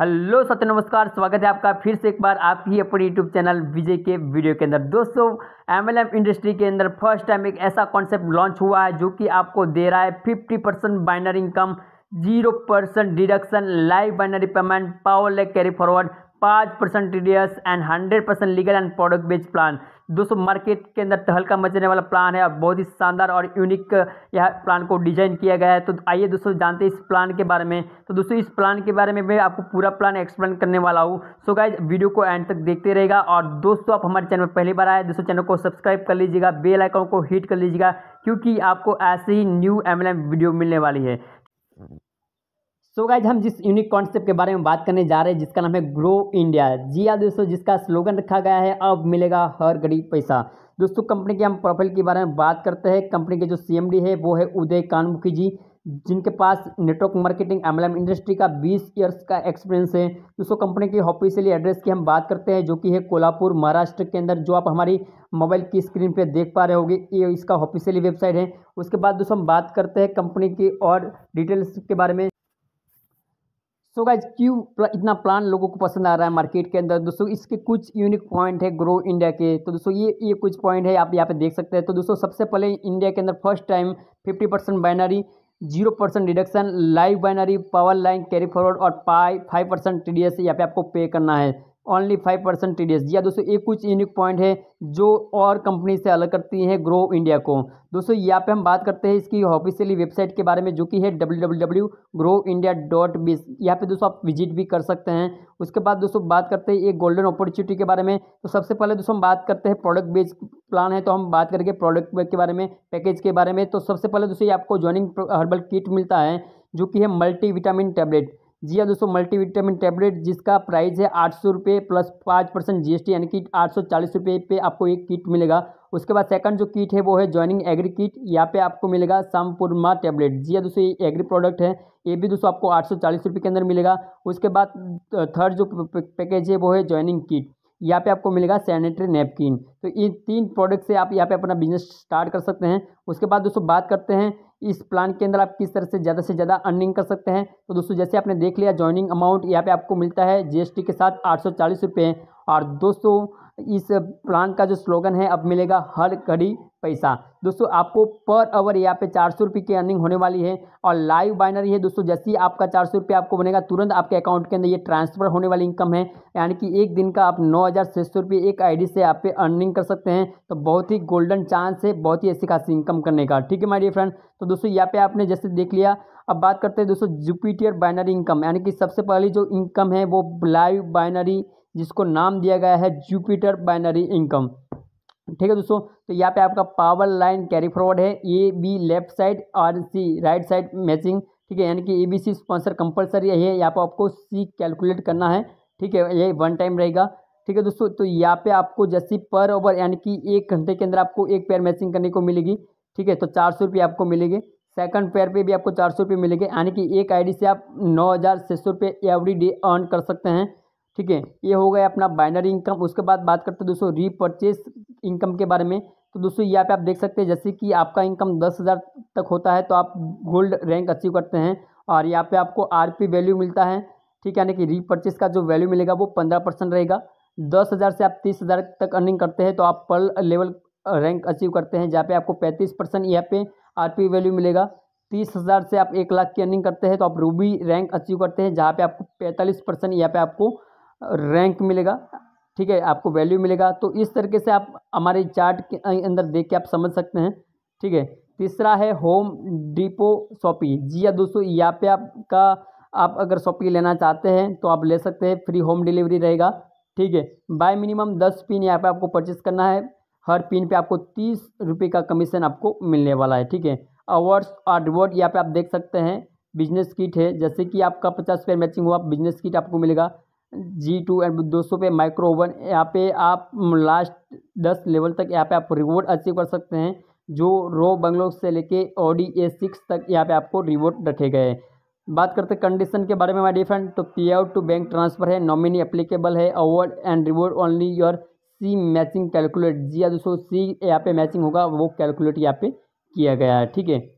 hello सत्य नमस्कार स्वागत है आपका फिर से एक बार आपकी अपने यूट्यूब चैनल विजय के वीडियो के अंदर दोस्तों एमएलएम इंडस्ट्री के अंदर फर्स्ट टाइम एक ऐसा कॉन्सेप्ट लॉन्च हुआ है जो कि आपको दे रहा है fifty percent binary income zero percent deduction live binary payment power leg carry forward पाँच percent T D S and hundred percent legal and product based plan दोस्तों मार्केट के अंदर तहलका मचने वाला प्लान है और बहुत ही शानदार और यूनिक यह प्लान को डिजाइन किया गया है तो आइए दोस्तों जानते हैं इस प्लान के बारे में तो दोस्तों इस प्लान के बारे में मैं आपको पूरा प्लान एक्सप्लेन करने वाला हूँ सो गाइज वीडियो को एंड तक देखते रहेगा और दोस्तों आप हमारे चैनल पर पहली बार आए दोस्तों चैनल को सब्सक्राइब कर लीजिएगा बेल को हिट कर लीजिएगा क्योंकि आपको ऐसे ही न्यू एम वीडियो मिलने वाली है सो गाइज हम जिस यूनिक कॉन्सेप्ट के बारे में बात करने जा रहे हैं जिसका नाम है ग्रो इंडिया जी हाँ दोस्तों जिसका स्लोगन रखा गया है अब मिलेगा हर गरीब पैसा दोस्तों कंपनी के हम प्रोफाइल के बारे में बात करते हैं कंपनी के जो सीएमडी है वो है उदय कानमुखी जी जिनके पास नेटवर्क मार्केटिंग एम इंडस्ट्री का 20 इयर्स का एक्सपीरियंस है दोस्तों कंपनी की ऑफिशियली एड्रेस की हम बात करते हैं जो कि है कोल्हापुर महाराष्ट्र के अंदर जो आप हमारी मोबाइल की स्क्रीन पर देख पा रहे होगे ये इसका ऑफिशियली वेबसाइट है उसके बाद दोस्तों हम बात करते हैं कंपनी की और डिटेल्स के बारे में सो गाइज क्यों इतना प्लान लोगों को पसंद आ रहा है मार्केट के अंदर दोस्तों इसके कुछ यूनिक पॉइंट है ग्रो इंडिया के तो दोस्तों ये ये कुछ पॉइंट है आप यहाँ पे देख सकते हैं तो दोस्तों सबसे पहले इंडिया के अंदर first time 50 percent binary zero percent deduction live binary power line carry forward और पाई five percent T D S यहाँ पे आपको पे करना है only five percent T D दोस्तों ये कुछ यूनिक पॉइंट है जो और कंपनी से अलग करती है ग्रो इंडिया को दोस्तों यहाँ पे हम बात करते हैं इसकी ऑफिशियली वेबसाइट के बारे में जो कि है W W W Grow India dot biz यहाँ पर दोस्तों आप विजिट भी कर सकते हैं उसके बाद दोस्तों बात करते हैं एक गोल्डन अपॉर्चुनिटी के बारे में तो सबसे पहले दोस्तों हम बात करते हैं प्रोडक्ट बेस्ड प्लान है तो हम बात करेंगे प्रोडक्ट के बारे में पैकेज के बारे में तो सबसे पहले दोस्तों ये आपको ज्वाइनिंग हर्बल किट मिलता है जो कि है मल्टी विटामिन टैबलेट जी हाँ दोस्तों मल्टीविटामिन टैबलेट जिसका प्राइस है आठ सौ रुपये प्लस पाँच परसेंट जी एस टी यानी कि आठ सौ चालीस रुपये पे आपको एक किट मिलेगा उसके बाद सेकंड जो किट है वो है ज्वाइनिंग एग्री किट यहाँ पे आपको मिलेगा सामपुरमा टैबलेट जी हाँ दोस्तों ये एग्री प्रोडक्ट है ये भी दोस्तों आपको आठ सौ चालीस रुपये के अंदर मिलेगा उसके बाद थर्ड जो पैकेज है वो है ज्वाइनिंग किट यहाँ पे आपको मिलेगा सैनिटरी नैपकिन तो इन तीन प्रोडक्ट से आप यहाँ पे अपना बिजनेस स्टार्ट कर सकते हैं उसके बाद दोस्तों बात करते हैं इस प्लान के अंदर आप किस तरह से ज़्यादा से ज़्यादा अर्निंग कर सकते हैं तो दोस्तों जैसे आपने देख लिया ज्वाइनिंग अमाउंट यहाँ पे आपको मिलता है जीएसटी के साथ आठ सौ और दोस्तों इस प्लान का जो स्लोगन है अब मिलेगा हर घड़ी पैसा दोस्तों आपको पर आवर यहाँ पे चार सौ रुपये की अर्निंग होने वाली है और लाइव बाइनरी है दोस्तों जैसे ही आपका चार सौ रुपये आपको बनेगा तुरंत आपके अकाउंट के अंदर ये ट्रांसफर होने वाली इनकम है यानी कि एक दिन का आप नौ हज़ार छः सौ रुपये एक आई से आप पे अर्निंग कर सकते हैं तो बहुत ही गोल्डन चांस है बहुत ही ऐसी खासी इनकम करने का ठीक है माई डियर फ्रेंड तो दोस्तों यहाँ पे आपने जैसे देख लिया अब बात करते हैं दोस्तों जुपिटियर बाइनरी इनकम यानी कि सबसे पहली जो इनकम है वो लाइव बाइनरी जिसको नाम दिया गया है जुपिटर बाइनरी इनकम ठीक है दोस्तों तो यहाँ पे आपका पावर लाइन कैरी फॉरवर्ड है ए बी लेफ्ट साइड और सी राइट साइड मैचिंग ठीक है यानी कि A B C sponsor compulsory है यहाँ पे आपको सी कैलकुलेट करना है ठीक है ये वन टाइम रहेगा ठीक है दोस्तों तो यहाँ पे आपको जैसे पर ओवर यानी कि एक घंटे के अंदर आपको एक पेयर मैचिंग करने को मिलेगी ठीक है तो चार सौ रुपये आपको मिलेंगे सेकंड पेयर पे भी आपको चार सौ रुपये मिलेंगे यानी कि एक आईडी से आप नौ हज़ार छः सौ रुपये एवरी डे अर्न कर सकते हैं ठीक है ये हो गया अपना बाइनरी इनकम उसके बाद बात करते हैं दोस्तों रीपर्चेस इनकम के बारे में तो दोस्तों यहाँ पे आप देख सकते हैं जैसे कि आपका इनकम दस हज़ार तक होता है तो आप गोल्ड रैंक अचीव करते हैं और यहाँ पे आपको आरपी वैल्यू मिलता है ठीक है यानी कि रीपर्चेस का जो वैल्यू मिलेगा वो पंद्रह परसेंट रहेगा दस हज़ार से आप तीस हज़ार तक अर्निंग करते हैं तो आप पर लेवल रैंक अचीव करते हैं जहाँ पे आपको पैंतीस परसेंट यहाँ पे आरपी वैल्यू मिलेगा तीस हज़ार से आप एक लाख की अर्निंग करते हैं तो आप रूबी रैंक अचीव करते हैं जहाँ पे आपको पैंतालीस परसेंट यहाँ पे आपको रैंक मिलेगा ठीक है आपको वैल्यू मिलेगा तो इस तरीके से आप हमारे चार्ट के अं-, अंदर देख के आप समझ सकते हैं ठीक है तीसरा है होम डिपो शॉपी जी या हाँ दोस्तों यहाँ पे आपका आप अगर शॉपी लेना चाहते हैं तो आप ले सकते हैं फ्री होम डिलीवरी रहेगा ठीक है बाय मिनिमम दस पिन यहाँ पे आपको परचेस करना है हर पिन पे आपको तीस रुपये का कमीशन आपको मिलने वाला है ठीक है अवार्ड्स और रिवॉर्ड यहाँ पे आप देख सकते हैं बिजनेस किट है जैसे कि आपका पचास रुपये मैचिंग हुआ बिजनेस किट आपको मिलेगा जी टू एंड दो सौ पे माइक्रो ओवन यहाँ पे आप लास्ट दस लेवल तक यहाँ पे आप रिवॉर्ड अचीव कर सकते हैं जो रो बंगलो से लेके ओडी ए सिक्स तक यहाँ पे आपको रिवॉर्ड रखे गए हैं बात करते हैं कंडीशन के बारे में माई डिफरेंट तो pay out to bank transfer है नॉमिनी अप्लीकेबल है award and reward only your C matching calculate जी या दोस्तों सी यहाँ पे मैचिंग होगा वो कैलकुलेट यहाँ पे किया गया है ठीक है